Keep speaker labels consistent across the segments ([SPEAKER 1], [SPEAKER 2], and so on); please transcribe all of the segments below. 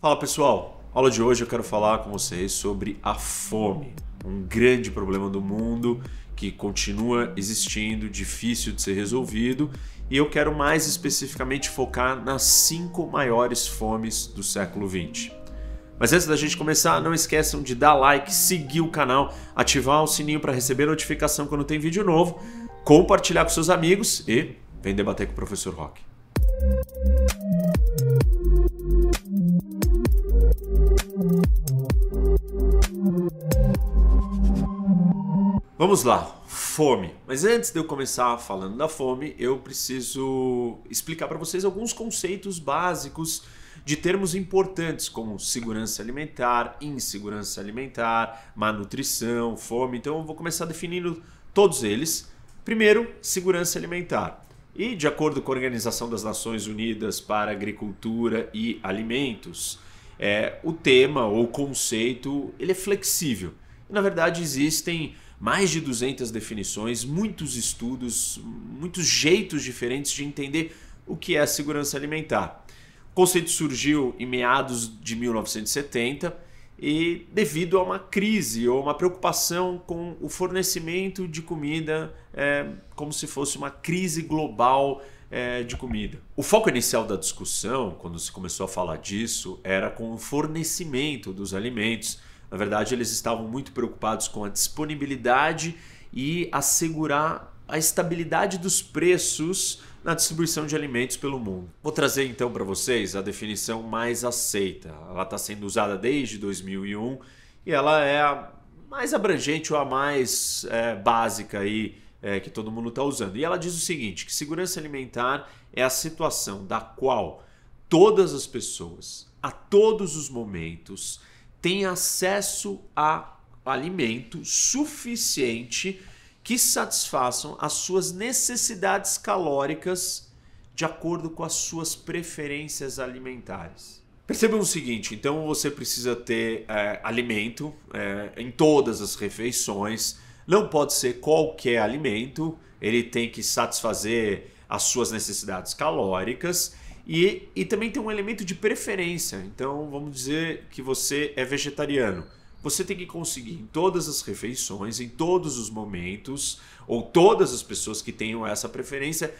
[SPEAKER 1] Fala pessoal, aula de hoje eu quero falar com vocês sobre a fome, um grande problema do mundo que continua existindo, difícil de ser resolvido, e eu quero mais especificamente focar nas cinco maiores fomes do século XX. Mas antes da gente começar, não esqueçam de dar like, seguir o canal, ativar o sininho para receber notificação quando tem vídeo novo, compartilhar com seus amigos e vem debater com o professor Rock. Vamos lá, fome. Mas antes de eu começar falando da fome, eu preciso explicar para vocês alguns conceitos básicos de termos importantes como segurança alimentar, insegurança alimentar, malnutrição, fome. Então eu vou começar definindo todos eles. Primeiro, segurança alimentar. E de acordo com a Organização das Nações Unidas para Agricultura e Alimentos, é, o tema ou conceito ele é flexível. Na verdade, existem mais de 200 definições, muitos estudos, muitos jeitos diferentes de entender o que é a segurança alimentar. O conceito surgiu em meados de 1970 e devido a uma crise ou uma preocupação com o fornecimento de comida, é, como se fosse uma crise global é, de comida. O foco inicial da discussão, quando se começou a falar disso, era com o fornecimento dos alimentos na verdade, eles estavam muito preocupados com a disponibilidade e assegurar a estabilidade dos preços na distribuição de alimentos pelo mundo. Vou trazer então para vocês a definição mais aceita. Ela está sendo usada desde 2001 e ela é a mais abrangente ou a mais é, básica aí é, que todo mundo está usando. E ela diz o seguinte: que segurança alimentar é a situação da qual todas as pessoas, a todos os momentos, tem acesso a alimento suficiente que satisfaçam as suas necessidades calóricas de acordo com as suas preferências alimentares. Percebam o seguinte: então você precisa ter é, alimento é, em todas as refeições, não pode ser qualquer alimento, ele tem que satisfazer as suas necessidades calóricas e, e também tem um elemento de preferência. Então, vamos dizer que você é vegetariano. Você tem que conseguir em todas as refeições, em todos os momentos, ou todas as pessoas que tenham essa preferência,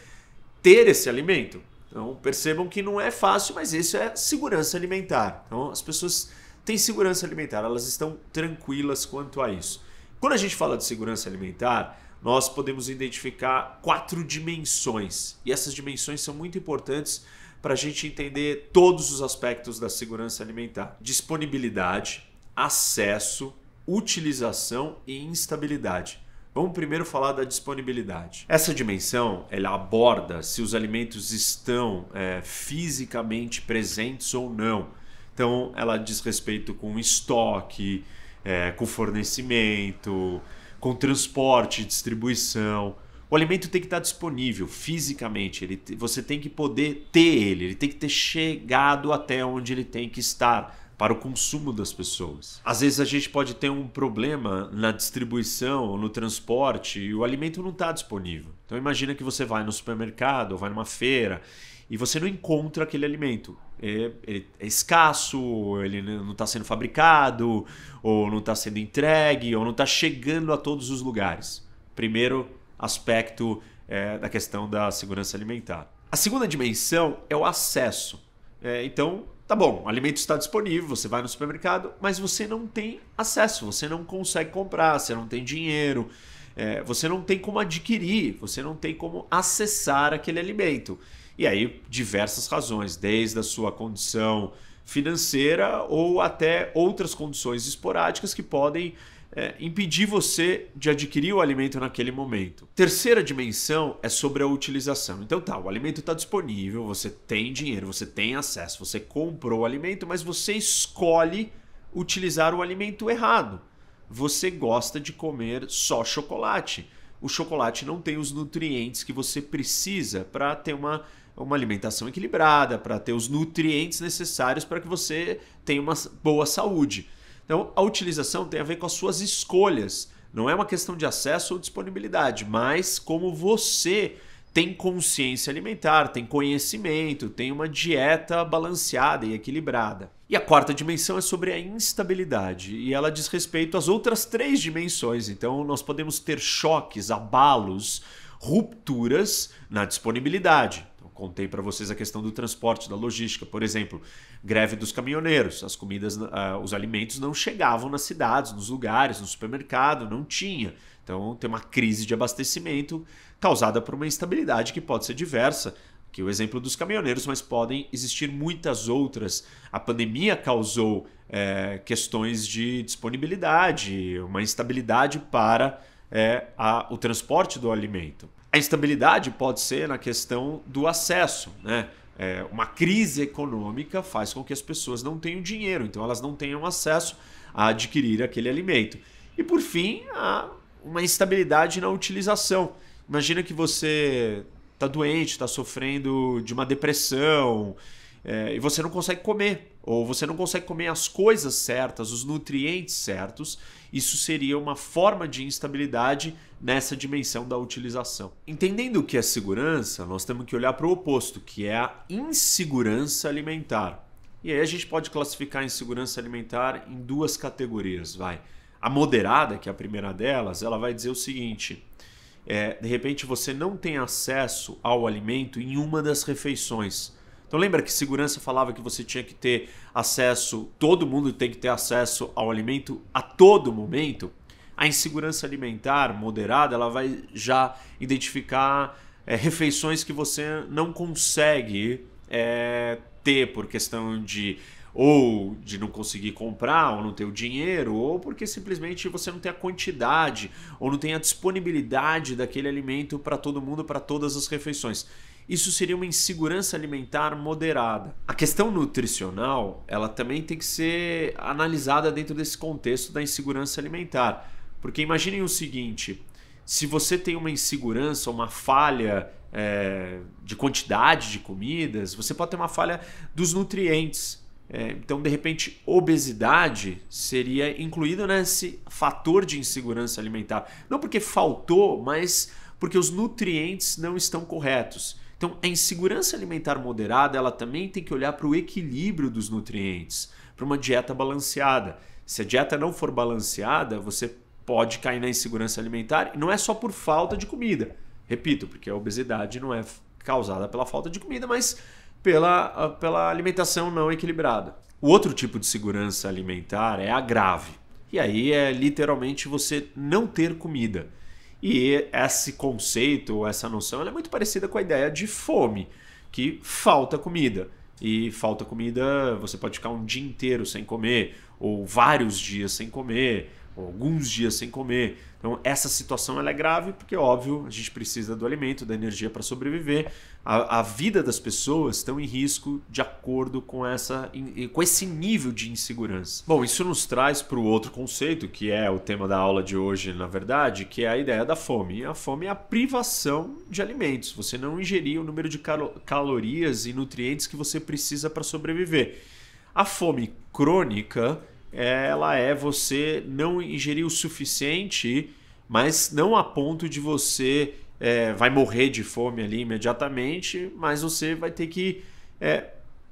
[SPEAKER 1] ter esse alimento. Então, percebam que não é fácil, mas isso é segurança alimentar. Então, as pessoas têm segurança alimentar, elas estão tranquilas quanto a isso. Quando a gente fala de segurança alimentar, nós podemos identificar quatro dimensões. E essas dimensões são muito importantes para a gente entender todos os aspectos da segurança alimentar: disponibilidade, acesso, utilização e instabilidade. Vamos primeiro falar da disponibilidade. Essa dimensão ela aborda se os alimentos estão é, fisicamente presentes ou não. Então, ela diz respeito com estoque, é, com fornecimento, com transporte, distribuição. O alimento tem que estar disponível fisicamente, ele, você tem que poder ter ele, ele tem que ter chegado até onde ele tem que estar para o consumo das pessoas. Às vezes a gente pode ter um problema na distribuição, no transporte e o alimento não está disponível. Então imagina que você vai no supermercado, ou vai numa feira e você não encontra aquele alimento. É, é, é escasso, ele não está sendo fabricado, ou não está sendo entregue, ou não está chegando a todos os lugares. Primeiro aspecto é, da questão da segurança alimentar. A segunda dimensão é o acesso. É, então, tá bom, o alimento está disponível, você vai no supermercado, mas você não tem acesso, você não consegue comprar, você não tem dinheiro, é, você não tem como adquirir, você não tem como acessar aquele alimento. E aí, diversas razões, desde a sua condição financeira ou até outras condições esporádicas que podem é, impedir você de adquirir o alimento naquele momento. Terceira dimensão é sobre a utilização. Então tá, o alimento está disponível, você tem dinheiro, você tem acesso, você comprou o alimento, mas você escolhe utilizar o alimento errado. Você gosta de comer só chocolate. O chocolate não tem os nutrientes que você precisa para ter uma uma alimentação equilibrada, para ter os nutrientes necessários para que você tenha uma boa saúde. Então, a utilização tem a ver com as suas escolhas. Não é uma questão de acesso ou disponibilidade, mas como você tem consciência alimentar, tem conhecimento, tem uma dieta balanceada e equilibrada. E a quarta dimensão é sobre a instabilidade, e ela diz respeito às outras três dimensões. Então, nós podemos ter choques, abalos, rupturas na disponibilidade contei para vocês a questão do transporte, da logística. Por exemplo, greve dos caminhoneiros. As comidas, uh, os alimentos não chegavam nas cidades, nos lugares, no supermercado, não tinha. Então tem uma crise de abastecimento causada por uma instabilidade que pode ser diversa. Que o exemplo dos caminhoneiros, mas podem existir muitas outras. A pandemia causou é, questões de disponibilidade, uma instabilidade para é, a, o transporte do alimento. A instabilidade pode ser na questão do acesso, né? É, uma crise econômica faz com que as pessoas não tenham dinheiro, então elas não tenham acesso a adquirir aquele alimento. E por fim, há uma instabilidade na utilização. Imagina que você está doente, está sofrendo de uma depressão é, e você não consegue comer, ou você não consegue comer as coisas certas, os nutrientes certos, isso seria uma forma de instabilidade nessa dimensão da utilização. Entendendo o que é segurança, nós temos que olhar para o oposto, que é a insegurança alimentar. E aí a gente pode classificar a insegurança alimentar em duas categorias, vai. A moderada, que é a primeira delas, ela vai dizer o seguinte: é, de repente você não tem acesso ao alimento em uma das refeições. Então lembra que segurança falava que você tinha que ter acesso, todo mundo tem que ter acesso ao alimento a todo momento? A insegurança alimentar moderada, ela vai já identificar é, refeições que você não consegue é, ter por questão de ou de não conseguir comprar, ou não ter o dinheiro, ou porque simplesmente você não tem a quantidade, ou não tem a disponibilidade daquele alimento para todo mundo, para todas as refeições isso seria uma insegurança alimentar moderada. A questão nutricional, ela também tem que ser analisada dentro desse contexto da insegurança alimentar. Porque imaginem o seguinte: se você tem uma insegurança, uma falha é, de quantidade de comidas, você pode ter uma falha dos nutrientes. É, então, de repente, obesidade seria incluída nesse fator de insegurança alimentar. Não porque faltou, mas porque os nutrientes não estão corretos. Então, a insegurança alimentar moderada, ela também tem que olhar para o equilíbrio dos nutrientes, para uma dieta balanceada. Se a dieta não for balanceada, você pode cair na insegurança alimentar, e não é só por falta de comida. Repito, porque a obesidade não é causada pela falta de comida, mas pela, ah, pela alimentação não equilibrada. O outro tipo de segurança alimentar é a grave. E aí é literalmente você não ter comida. E esse conceito, essa noção, é muito parecida com a ideia de fome, que falta comida. E falta comida, você pode ficar um dia inteiro sem comer, ou vários dias sem comer, Tipo, alguns dias sem comer. Então, essa situação ela é grave porque, óbvio, a gente precisa do alimento, da energia para sobreviver. A, a, vida das pessoas estão em risco de acordo com, essa, com esse nível de insegurança. Bom, isso nos traz para o outro conceito, que é o tema da aula de hoje, na verdade, que é a ideia da fome. E a fome é a privação de alimentos. Você não ingerir o número de calorias e nutrientes que você precisa para sobreviver. A fome crônica ela é você não ingerir o suficiente, mas não a ponto de você é, vai morrer de fome ali imediatamente, mas você vai ter que é,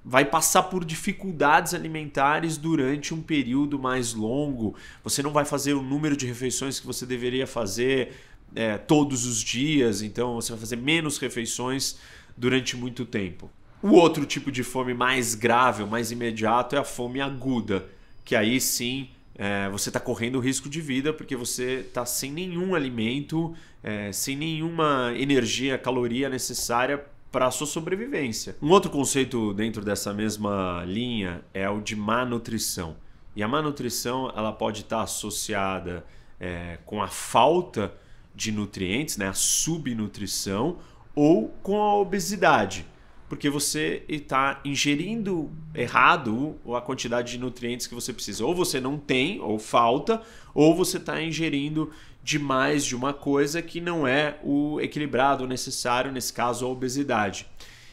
[SPEAKER 1] vai passar por dificuldades alimentares durante um período mais longo. Você não vai fazer o número de refeições que você deveria fazer é, todos os dias, então você vai fazer menos refeições durante muito tempo. O outro tipo de fome mais grave, mais imediato, é a fome aguda que aí sim é, você está correndo risco de vida porque você está sem nenhum alimento, é, sem nenhuma energia, caloria necessária para a sua sobrevivência. Um outro conceito dentro dessa mesma linha é o de má nutrição. E a má nutrição ela pode estar tá associada é, com a falta de nutrientes, né, a subnutrição, ou com a obesidade porque você está ingerindo errado a quantidade de nutrientes que você precisa. Ou você não tem, ou falta, ou você está ingerindo demais de uma coisa que não é o equilibrado o necessário, nesse caso a obesidade.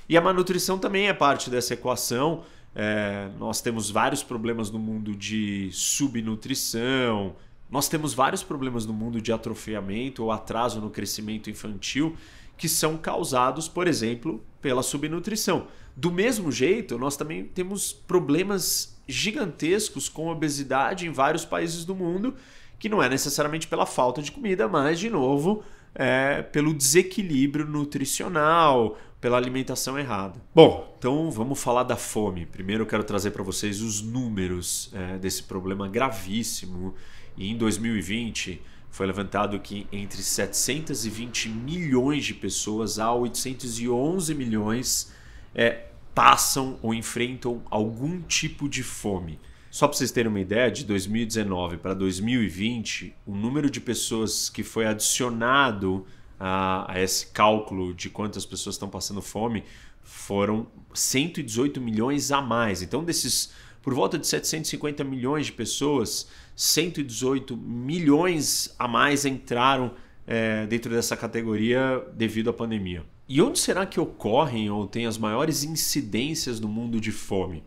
[SPEAKER 1] E a malnutrição também é parte dessa equação. É, nós temos vários problemas no mundo de subnutrição, nós temos vários problemas no mundo de atrofiamento ou atraso no crescimento infantil que são causados, por exemplo, pela subnutrição. Do mesmo jeito, nós também temos problemas gigantescos com obesidade em vários países do mundo, que não é necessariamente pela falta de comida, mas, de novo, é pelo desequilíbrio nutricional, pela alimentação errada. Bom, então vamos falar da fome. Primeiro eu quero trazer para vocês os números é, desse problema gravíssimo. E em 2020, foi levantado que entre 720 milhões de pessoas a 811 milhões é, passam ou enfrentam algum tipo de fome. Só para vocês terem uma ideia, de 2019 para 2020, o número de pessoas que foi adicionado a, a esse cálculo de quantas pessoas estão passando fome foram 118 milhões a mais. Então, desses por volta de 750 milhões de pessoas, 118 milhões a mais entraram é, dentro dessa categoria devido à pandemia. E onde será que ocorrem ou tem as maiores incidências no mundo de fome?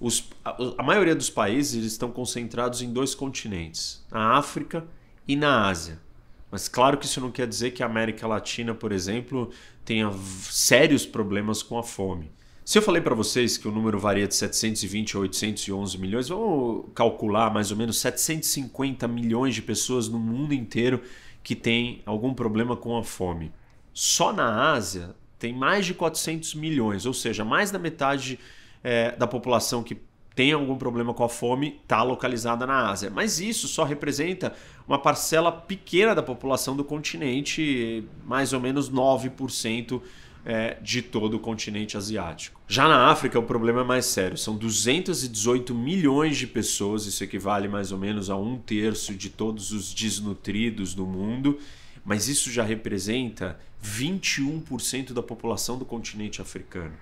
[SPEAKER 1] Os, a, a, maioria dos países estão concentrados em dois continentes, na África e na Ásia. Mas claro que isso não quer dizer que a América Latina, por exemplo, tenha sérios problemas com a fome. Se eu falei para vocês que o número varia de 720 a 811 milhões, vamos calcular mais ou menos 750 milhões de pessoas no mundo inteiro que têm algum problema com a fome. Só na Ásia tem mais de 400 milhões, ou seja, mais da metade é, da população que tem algum problema com a fome está localizada na Ásia. Mas isso só representa uma parcela pequena da população do continente, mais ou menos 9% é, de todo o continente asiático. Já na África, o problema é mais sério. São 218 milhões de pessoas, isso equivale mais ou menos a um terço de todos os desnutridos do mundo, mas isso já representa 21% da população do continente africano.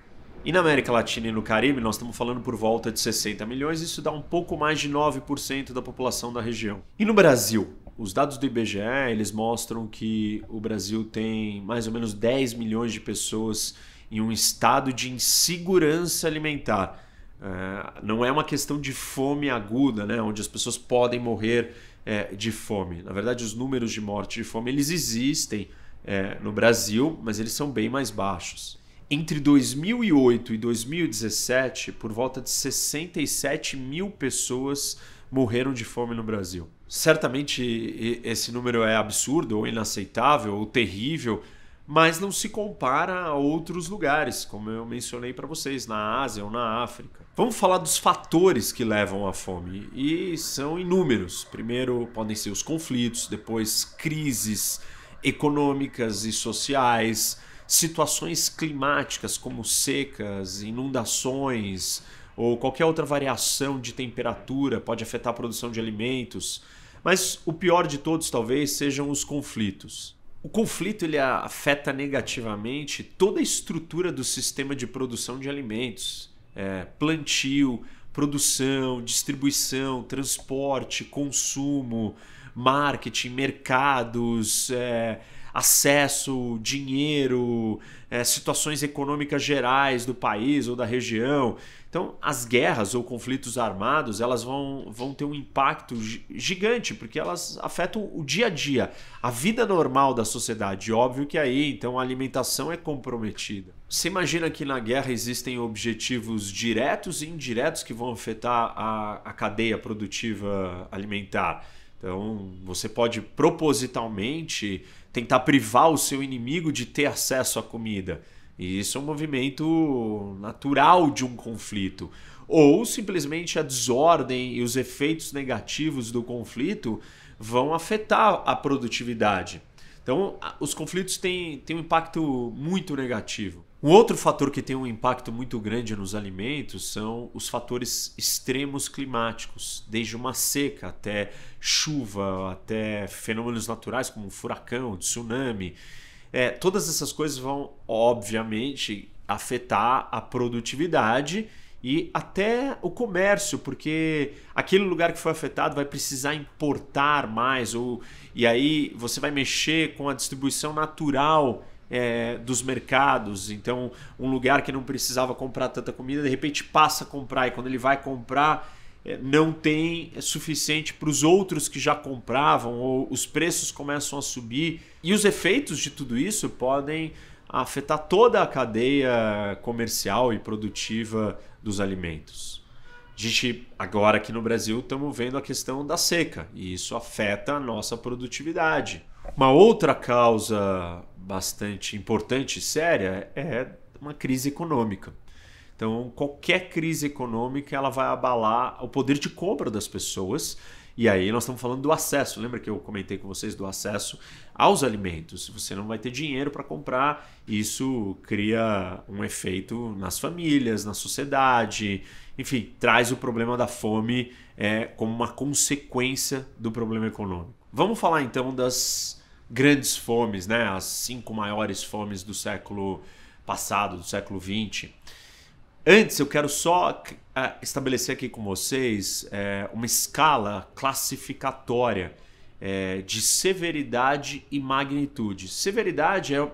[SPEAKER 1] E na América Latina e no Caribe, nós estamos falando por volta de 60 milhões, isso dá um pouco mais de 9% da população da região. E no Brasil? os dados do IBGE eles mostram que o Brasil tem mais ou menos 10 milhões de pessoas em um estado de insegurança alimentar. É, não é uma questão de fome aguda, né, onde as pessoas podem morrer é, de fome. Na verdade, os números de morte de fome eles existem é, no Brasil, mas eles são bem mais baixos. Entre 2008 e 2017, por volta de 67 mil pessoas morreram de fome no Brasil. Certamente esse número é absurdo, ou inaceitável, ou terrível, mas não se compara a outros lugares, como eu mencionei para vocês, na Ásia ou na África. Vamos falar dos fatores que levam à fome, e são inúmeros. Primeiro, podem ser os conflitos, depois, crises econômicas e sociais, situações climáticas como secas, inundações ou qualquer outra variação de temperatura pode afetar a produção de alimentos mas o pior de todos, talvez, sejam os conflitos. O conflito ele afeta negativamente toda a estrutura do sistema de produção de alimentos, é, plantio, produção, distribuição, transporte, consumo, marketing, mercados, é, acesso, dinheiro, é, situações econômicas gerais do país ou da região. Então, as guerras ou conflitos armados elas vão, vão ter um impacto gigante, porque elas afetam o dia a dia, a vida normal da sociedade. Óbvio que aí, então, a alimentação é comprometida. Você imagina que na guerra existem objetivos diretos e indiretos que vão afetar a, a cadeia produtiva alimentar. Então, você pode propositalmente tentar privar o seu inimigo de ter acesso à comida. E isso é um movimento natural de um conflito. Ou simplesmente a desordem e os efeitos negativos do conflito vão afetar a produtividade. Então, os conflitos têm, têm um impacto muito negativo. Um outro fator que tem um impacto muito grande nos alimentos são os fatores extremos climáticos, desde uma seca até chuva, até fenômenos naturais como furacão, tsunami. É, todas essas coisas vão, obviamente, afetar a produtividade e até o comércio, porque aquele lugar que foi afetado vai precisar importar mais, ou, e aí você vai mexer com a distribuição natural é, dos mercados. Então, um lugar que não precisava comprar tanta comida, de repente passa a comprar, e quando ele vai comprar, é, não tem é suficiente para os outros que já compravam, ou os preços começam a subir. E os efeitos de tudo isso podem afetar toda a cadeia comercial e produtiva dos alimentos. A gente, agora aqui no Brasil, estamos vendo a questão da seca, e isso afeta a nossa produtividade. Uma outra causa bastante importante e séria é uma crise econômica. Então, qualquer crise econômica ela vai abalar o poder de compra das pessoas. E aí nós estamos falando do acesso. Lembra que eu comentei com vocês do acesso aos alimentos? Você não vai ter dinheiro para comprar. Isso cria um efeito nas famílias, na sociedade. Enfim, traz o problema da fome é, como uma consequência do problema econômico. Vamos falar então das grandes fomes, né? As cinco maiores fomes do século passado, do século XX. Antes, eu quero só ah, estabelecer aqui com vocês é, uma escala classificatória é, de severidade e magnitude. Severidade é o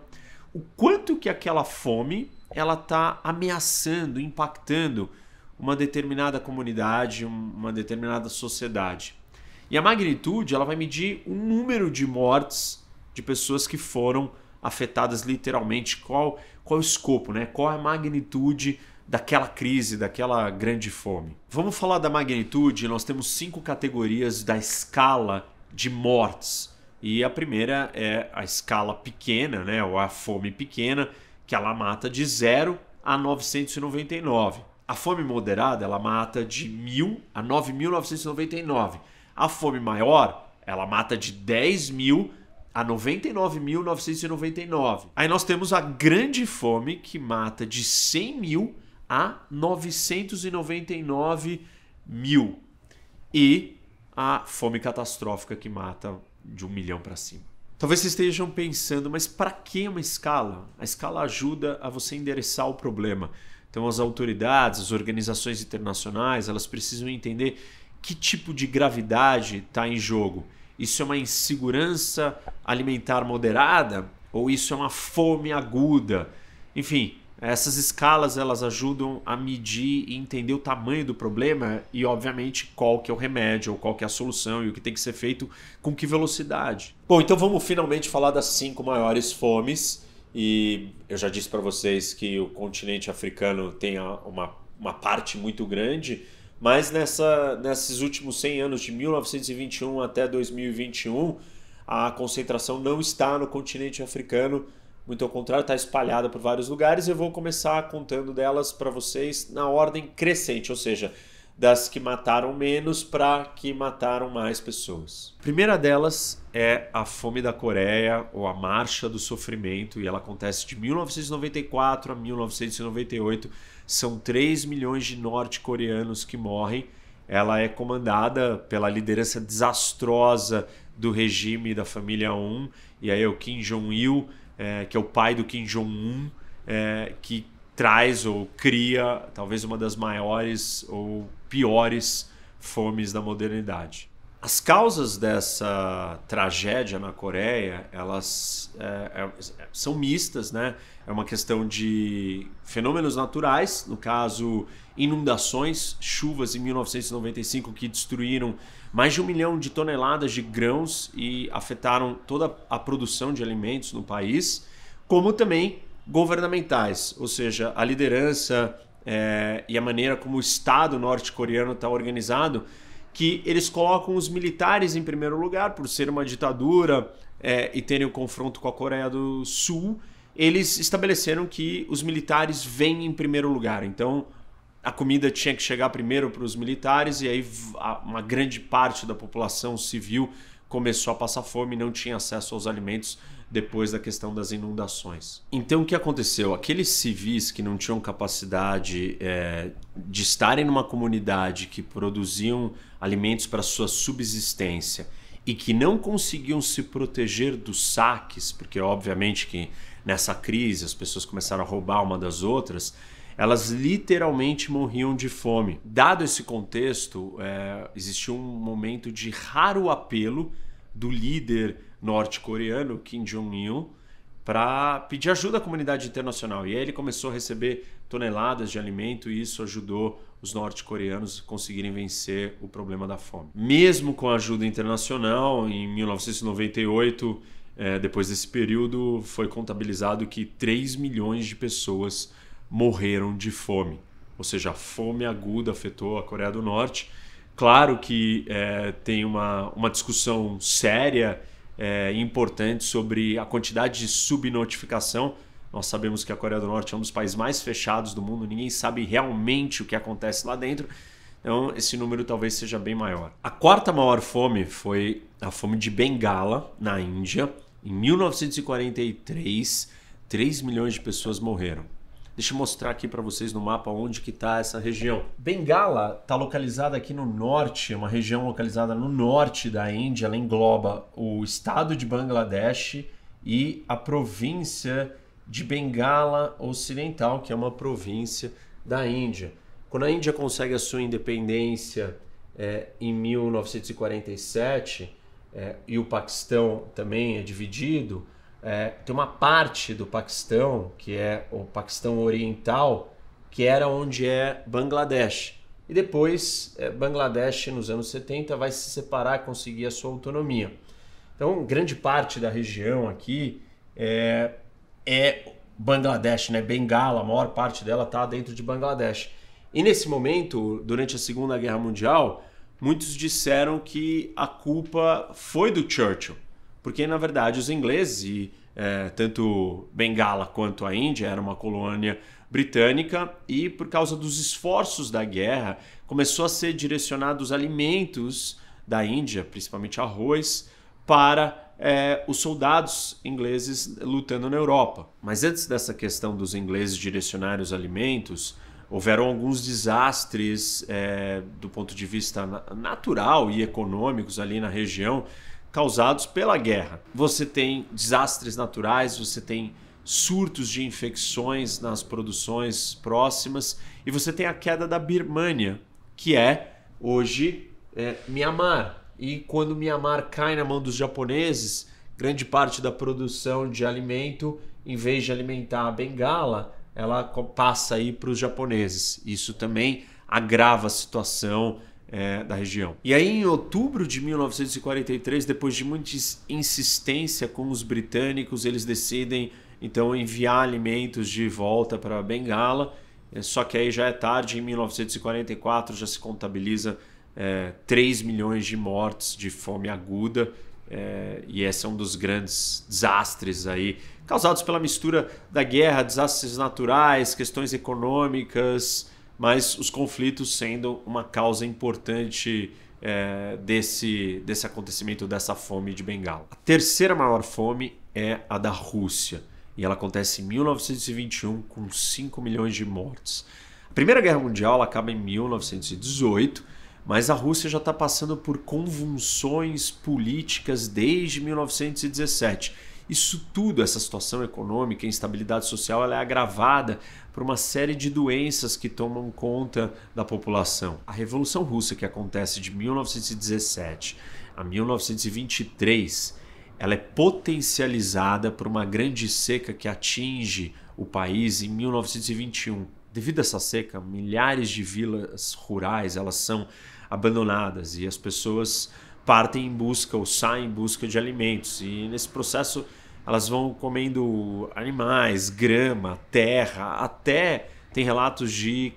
[SPEAKER 1] quanto que aquela fome ela está ameaçando, impactando uma determinada comunidade, uma determinada sociedade. E a magnitude, ela vai medir o número de mortes de pessoas que foram afetadas literalmente, qual, qual o escopo, né? qual é a magnitude daquela crise, daquela grande fome. Vamos falar da magnitude, nós temos cinco categorias da escala de mortes. E a primeira é a escala pequena, né, ou a fome pequena, que ela mata de 0 a 999. A fome moderada, ela mata de 1.000 a 9.999. A fome maior, ela mata de 10 mil a 99.999. Aí nós temos a grande fome, que mata de 100 mil a 999 mil. E a fome catastrófica, que mata de um milhão para cima. Talvez vocês estejam pensando, mas para que uma escala? A escala ajuda a você endereçar o problema. Então as autoridades, as organizações internacionais, elas precisam entender que tipo de gravidade está em jogo? Isso é uma insegurança alimentar moderada ou isso é uma fome aguda? Enfim, essas escalas elas ajudam a medir e entender o tamanho do problema e, obviamente, qual que é o remédio, ou qual que é a solução e o que tem que ser feito com que velocidade. Bom, então vamos finalmente falar das cinco maiores fomes. E eu já disse para vocês que o continente africano tem uma, uma parte muito grande mas nessa, nesses últimos 100 anos, de 1921 até 2021, a concentração não está no continente africano, muito ao contrário, está espalhada por vários lugares. Eu vou começar contando delas para vocês na ordem crescente, ou seja, das que mataram menos para que mataram mais pessoas. A primeira delas é a fome da Coreia ou a marcha do sofrimento e ela acontece de 1994 a 1998 são 3 milhões de norte-coreanos que morrem. Ela é comandada pela liderança desastrosa do regime da família Um, e aí é o Kim Jong-il, é, que é o pai do Kim Jong-un, é, que traz ou cria talvez uma das maiores ou piores fomes da modernidade. As causas dessa tragédia na Coreia, elas é, é, são mistas, né? É uma questão de fenômenos naturais, no caso, inundações, chuvas em 1995 que destruíram mais de um milhão de toneladas de grãos e afetaram toda a produção de alimentos no país, como também governamentais, ou seja, a liderança é, e a maneira como o Estado norte-coreano está organizado que eles colocam os militares em primeiro lugar, por ser uma ditadura é, e terem o um confronto com a Coreia do Sul, eles estabeleceram que os militares vêm em primeiro lugar. Então, a comida tinha que chegar primeiro para os militares e aí uma grande parte da população civil começou a passar fome e não tinha acesso aos alimentos depois da questão das inundações. Então o que aconteceu? Aqueles civis que não tinham capacidade é, de estarem numa comunidade que produziam alimentos para sua subsistência e que não conseguiam se proteger dos saques, porque obviamente que nessa crise as pessoas começaram a roubar uma das outras, elas literalmente morriam de fome. Dado esse contexto, é, existiu um momento de raro apelo do líder norte-coreano Kim Jong-il para pedir ajuda à comunidade internacional. E aí ele começou a receber toneladas de alimento e isso ajudou os norte-coreanos conseguirem vencer o problema da fome. Mesmo com a ajuda internacional, em 1998, é, depois desse período, foi contabilizado que 3 milhões de pessoas morreram de fome. Ou seja, a fome aguda afetou a Coreia do Norte. Claro que é, tem uma, uma discussão séria e é, importante sobre a quantidade de subnotificação nós sabemos que a Coreia do Norte é um dos países mais fechados do mundo, ninguém sabe realmente o que acontece lá dentro. Então, esse número talvez seja bem maior. A quarta maior fome foi a fome de Bengala, na Índia. Em 1943, 3 milhões de pessoas morreram. Deixa eu mostrar aqui para vocês no mapa onde que está essa região. Bengala está localizada aqui no norte, é uma região localizada no norte da Índia. Ela engloba o estado de Bangladesh e a província de Bengala Ocidental, que é uma província da Índia. Quando a Índia consegue a sua independência é, em 1947 é, e o Paquistão também é dividido, é, tem uma parte do Paquistão, que é o Paquistão Oriental, que era onde é Bangladesh. E depois, é, Bangladesh, nos anos 70, vai se separar e conseguir a sua autonomia. Então, grande parte da região aqui é, é Bangladesh, né? Bengala, a maior parte dela está dentro de Bangladesh. E nesse momento, durante a Segunda Guerra Mundial, muitos disseram que a culpa foi do Churchill, porque na verdade os ingleses e é, tanto Bengala quanto a Índia era uma colônia britânica e por causa dos esforços da guerra começou a ser direcionados alimentos da Índia, principalmente arroz, para é, os soldados ingleses lutando na Europa. Mas antes dessa questão dos ingleses direcionarem os alimentos, houveram alguns desastres é, do ponto de vista natural e econômicos ali na região causados pela guerra. Você tem desastres naturais, você tem surtos de infecções nas produções próximas e você tem a queda da Birmania, que é hoje é, Myanmar, e quando Myanmar cai na mão dos japoneses, grande parte da produção de alimento, em vez de alimentar a Bengala, ela passa aí para os japoneses. Isso também agrava a situação é, da região. E aí, em outubro de 1943, depois de muita insistência com os britânicos, eles decidem então enviar alimentos de volta para Bengala. Eh, só que aí já é tarde, em 1944 já se contabiliza é, 3 milhões de mortes de fome aguda. É, e esse é um dos grandes desastres aí, causados pela mistura da guerra, desastres naturais, questões econômicas, mas os conflitos sendo uma causa importante é, desse, desse acontecimento, dessa fome de Bengala. A terceira maior fome é a da Rússia, e ela acontece em 1921 com 5 milhões de mortes. A Primeira Guerra Mundial acaba em 1918 mas a Rússia já está passando por convulsões políticas desde 1917. Isso tudo, essa situação econômica, instabilidade social, ela é agravada por uma série de doenças que tomam conta da população. A Revolução Russa, que acontece de 1917 a 1923, ela é potencializada por uma grande seca que atinge o país em 1921 devido a essa seca, milhares de vilas rurais elas são abandonadas e as pessoas partem em busca ou saem em busca de alimentos. E nesse processo elas vão comendo animais, grama, terra, até tem relatos de,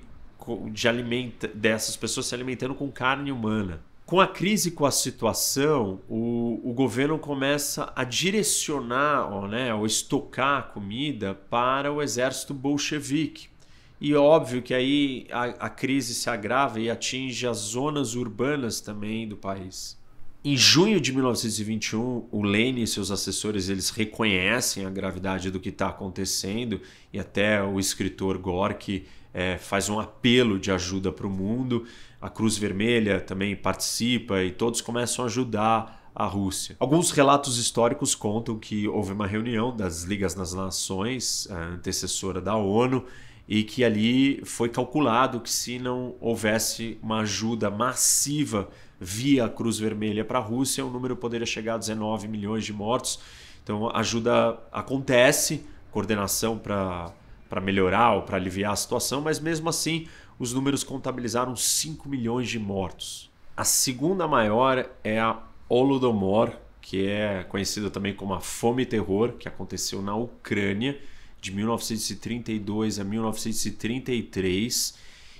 [SPEAKER 1] de alimenta, dessas pessoas se alimentando com carne humana. Com a crise, com a situação, o, o governo começa a direcionar ou, né, ou estocar comida para o exército bolchevique, e óbvio que aí a, a crise se agrava e atinge as zonas urbanas também do país. Em junho de 1921, o Lênin e seus assessores eles reconhecem a gravidade do que está acontecendo e até o escritor Gorky é, faz um apelo de ajuda para o mundo. A Cruz Vermelha também participa e todos começam a ajudar a Rússia. Alguns relatos históricos contam que houve uma reunião das Ligas das Nações, a antecessora da ONU, e que ali foi calculado que se não houvesse uma ajuda massiva via Cruz Vermelha para a Rússia, o número poderia chegar a 19 milhões de mortos. Então, ajuda acontece, coordenação para melhorar ou para aliviar a situação, mas mesmo assim, os números contabilizaram 5 milhões de mortos. A segunda maior é a Holodomor, que é conhecida também como a fome e terror, que aconteceu na Ucrânia de 1932 a 1933.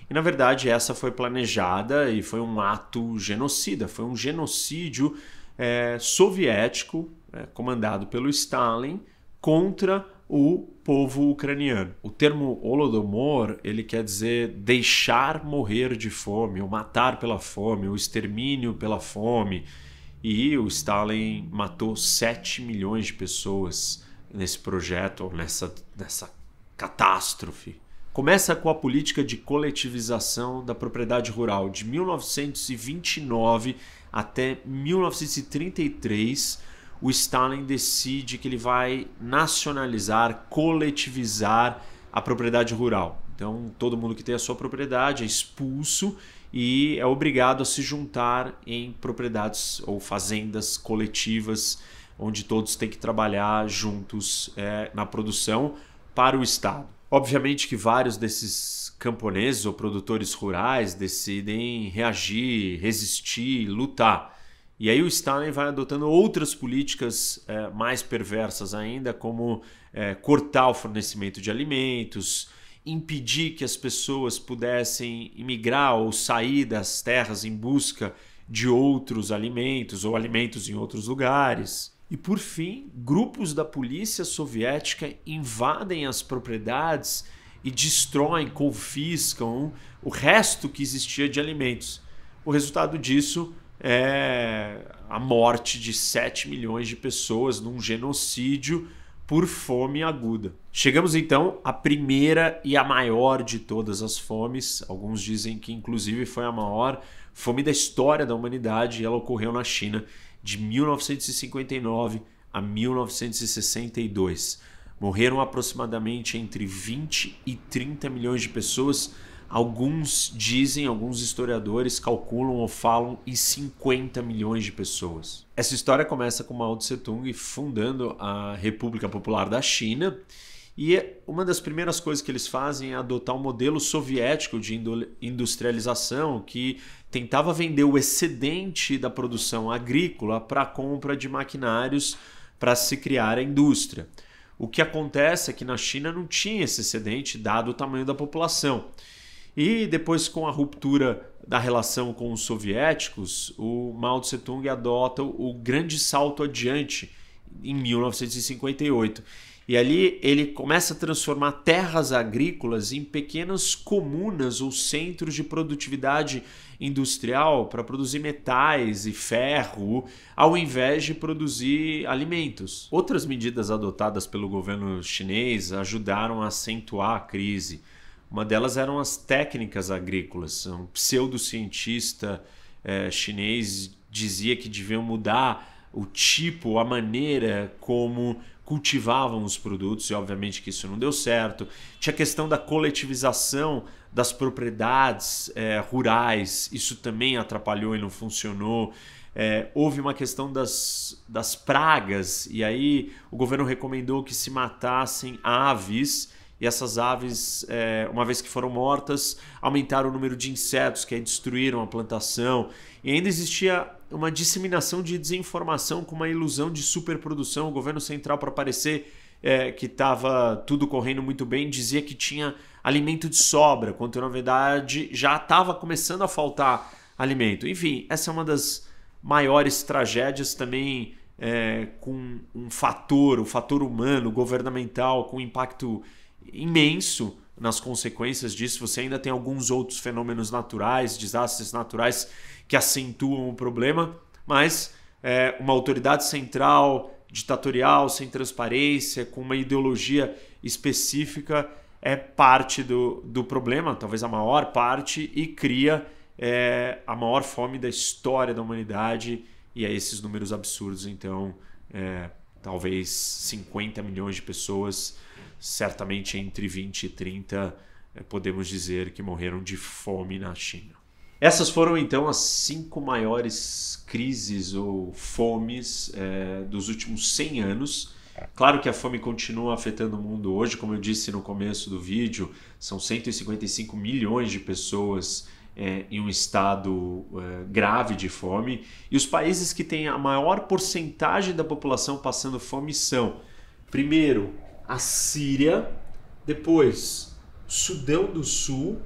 [SPEAKER 1] E na verdade essa foi planejada e foi um ato genocida, foi um genocídio é, soviético é, comandado pelo Stalin contra o povo ucraniano. O termo Holodomor, ele quer dizer deixar morrer de fome, ou matar pela fome, ou extermínio pela fome. E o Stalin matou 7 milhões de pessoas nesse projeto, ou nessa, nessa catástrofe, começa com a política de coletivização da propriedade rural de 1929 até 1933. O Stalin decide que ele vai nacionalizar, coletivizar a propriedade rural. Então, todo mundo que tem a sua propriedade é expulso e é obrigado a se juntar em propriedades ou fazendas coletivas onde todos têm que trabalhar juntos é, na produção para o Estado. Obviamente que vários desses camponeses ou produtores rurais decidem reagir, resistir, lutar. E aí o Stalin vai adotando outras políticas é, mais perversas ainda, como é, cortar o fornecimento de alimentos, impedir que as pessoas pudessem imigrar ou sair das terras em busca de outros alimentos ou alimentos em outros lugares. E por fim, grupos da polícia soviética invadem as propriedades e destroem, confiscam o resto que existia de alimentos. O resultado disso é a morte de 7 milhões de pessoas num genocídio por fome aguda. Chegamos então à primeira e a maior de todas as fomes. Alguns dizem que inclusive foi a maior fome da história da humanidade e ela ocorreu na China de 1959 a 1962. Morreram aproximadamente entre 20 e 30 milhões de pessoas. Alguns dizem, alguns historiadores calculam ou falam em 50 milhões de pessoas. Essa história começa com Mao Tse-tung fundando a República Popular da China e uma das primeiras coisas que eles fazem é adotar um modelo soviético de industrialização que tentava vender o excedente da produção agrícola para a compra de maquinários para se criar a indústria. O que acontece é que na China não tinha esse excedente dado o tamanho da população. E depois, com a ruptura da relação com os soviéticos, o Mao Tse Tung adota o grande salto adiante em 1958 e ali ele começa a transformar terras agrícolas em pequenas comunas ou centros de produtividade industrial para produzir metais e ferro, ao invés de produzir alimentos. Outras medidas adotadas pelo governo chinês ajudaram a acentuar a crise. Uma delas eram as técnicas agrícolas. Um pseudocientista eh, chinês dizia que deviam mudar o tipo, a maneira como cultivavam os produtos e obviamente que isso não deu certo. Tinha a questão da coletivização das propriedades é, rurais, isso também atrapalhou e não funcionou. É, houve uma questão das, das pragas, e aí o governo recomendou que se matassem aves, e essas aves, é, uma vez que foram mortas, aumentaram o número de insetos que aí destruíram a plantação. E ainda existia uma disseminação de desinformação com uma ilusão de superprodução. O governo central, para parecer é, que estava tudo correndo muito bem, dizia que tinha alimento de sobra, quando na verdade já estava começando a faltar alimento. Enfim, essa é uma das maiores tragédias também é, com um fator, o um fator humano, governamental, com um impacto imenso nas consequências disso. Você ainda tem alguns outros fenômenos naturais, desastres naturais que acentuam o problema, mas é, uma autoridade central, ditatorial, sem transparência, com uma ideologia específica, é parte do, do problema, talvez a maior parte, e cria é, a maior fome da história da humanidade e a é esses números absurdos. Então, é, talvez 50 milhões de pessoas, certamente entre 20 e 30, é, podemos dizer que morreram de fome na China. Essas foram então as cinco maiores crises ou fomes é, dos últimos 100 anos. Claro que a fome continua afetando o mundo hoje, como eu disse no começo do vídeo, são 155 milhões de pessoas é, em um estado é, grave de fome. E os países que têm a maior porcentagem da população passando fome são, primeiro, a Síria, depois, Sudão do Sul,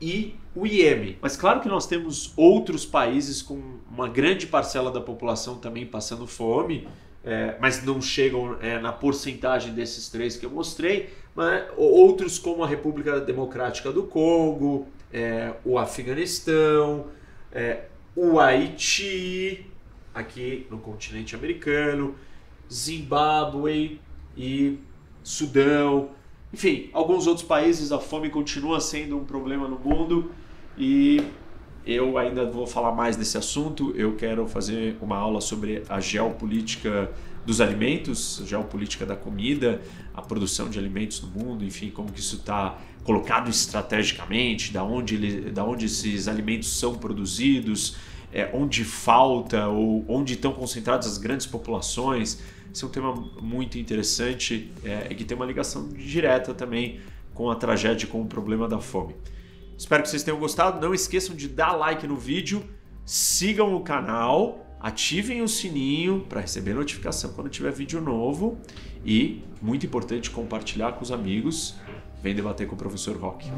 [SPEAKER 1] e o IEM. Mas claro que nós temos outros países com uma grande parcela da população também passando fome, é, mas não chegam é, na porcentagem desses três que eu mostrei. Mas outros como a República Democrática do Congo, é, o Afeganistão, é, o Haiti, aqui no continente americano, Zimbábue e Sudão. Enfim, alguns outros países a fome continua sendo um problema no mundo e eu ainda vou falar mais desse assunto. Eu quero fazer uma aula sobre a geopolítica dos alimentos, geopolítica da comida, a produção de alimentos no mundo, enfim, como que isso está colocado estrategicamente, da onde, ele, da onde esses alimentos são produzidos, é, onde falta ou onde estão concentradas as grandes populações. Esse é um tema muito interessante é, e que tem uma ligação direta também com a tragédia com o problema da fome. Espero que vocês tenham gostado. Não esqueçam de dar like no vídeo, sigam o canal, ativem o sininho para receber notificação quando tiver vídeo novo e, muito importante, compartilhar com os amigos. Vem debater com o professor Rock.